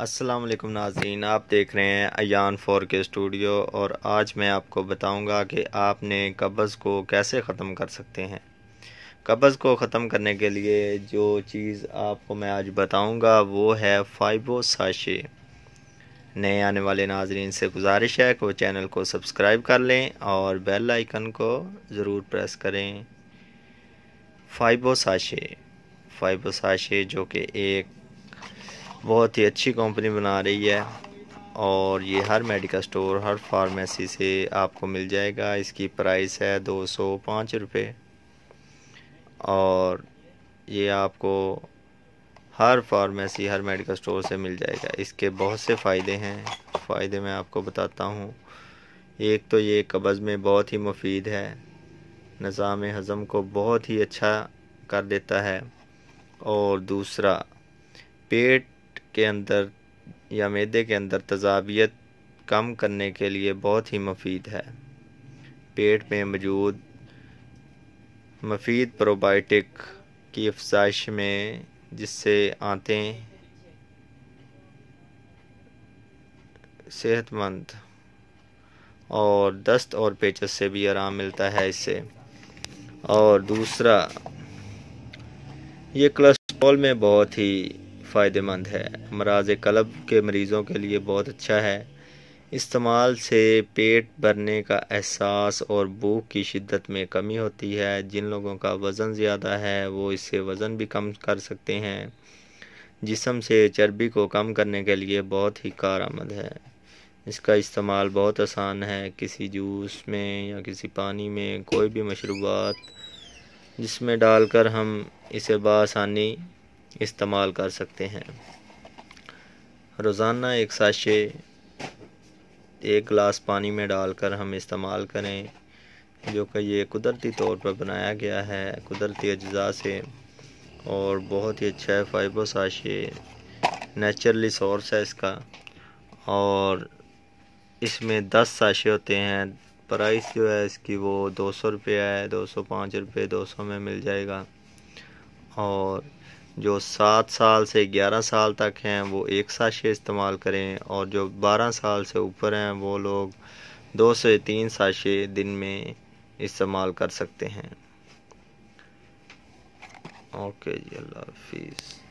अस्सलाम वालेकुम नाजीन आप देख रहे हैं अयान फोर के स्टूडियो और आज मैं आपको बताऊंगा कि आपने कब्ज़ को कैसे ख़त्म कर सकते हैं कब्ज़ को ख़त्म करने के लिए जो चीज़ आपको मैं आज बताऊंगा वो है फाइबो साशे नए आने वाले नाजरीन से गुजारिश है कि वो चैनल को सब्सक्राइब कर लें और बेल आइकन को ज़रूर प्रेस करें फाइबो साशे फाइबो साशे जो कि एक बहुत ही अच्छी कंपनी बना रही है और ये हर मेडिकल स्टोर हर फार्मेसी से आपको मिल जाएगा इसकी प्राइस है दो सौ पाँच रुपये और ये आपको हर फार्मेसी हर मेडिकल स्टोर से मिल जाएगा इसके बहुत से फ़ायदे हैं फ़ायदे मैं आपको बताता हूँ एक तो ये कब्ज़ में बहुत ही मुफीद है निज़ाम हज़म को बहुत ही अच्छा कर देता है और दूसरा पेट के अंदर या मैदे के अंदर तजावियत कम करने के लिए बहुत ही मुफीद है पेट में मौजूद मफीद प्रोबायोटिक की अफसाइश में जिससे आते सेहतमंद और दस्त और पेचस से भी आराम मिलता है इससे और दूसरा ये कोलेस्ट्रॉल में बहुत ही फ़ायदेमंद है मराज कलब के मरीज़ों के लिए बहुत अच्छा है इस्तेमाल से पेट भरने का एहसास और भूख की शिद्दत में कमी होती है जिन लोगों का वज़न ज़्यादा है वो इससे वज़न भी कम कर सकते हैं जिसम से चर्बी को कम करने के लिए बहुत ही कारआमद है इसका इस्तेमाल बहुत आसान है किसी जूस में या किसी पानी में कोई भी मशरूबात जिसमें डालकर हम इसे बसानी इस्तेमाल कर सकते हैं रोज़ाना एक साशे एक गिलास पानी में डालकर हम इस्तेमाल करें जो कि ये कुदरती तौर पर बनाया गया है कुदरती अज्जा से और बहुत ही अच्छा है फाइबर साशे नेचुरली सोर्स है इसका और इसमें दस साशे होते हैं प्राइस जो है इसकी वो दो सौ रुपये है दो सौ पाँच रुपये दो सौ में मिल जाएगा और जो सात साल से ग्यारह साल तक हैं वो एक साशे इस्तेमाल करें और जो बारह साल से ऊपर हैं वो लोग दो से तीन साशे दिन में इस्तेमाल कर सकते हैं ओके जी अल्लाह हाफिज़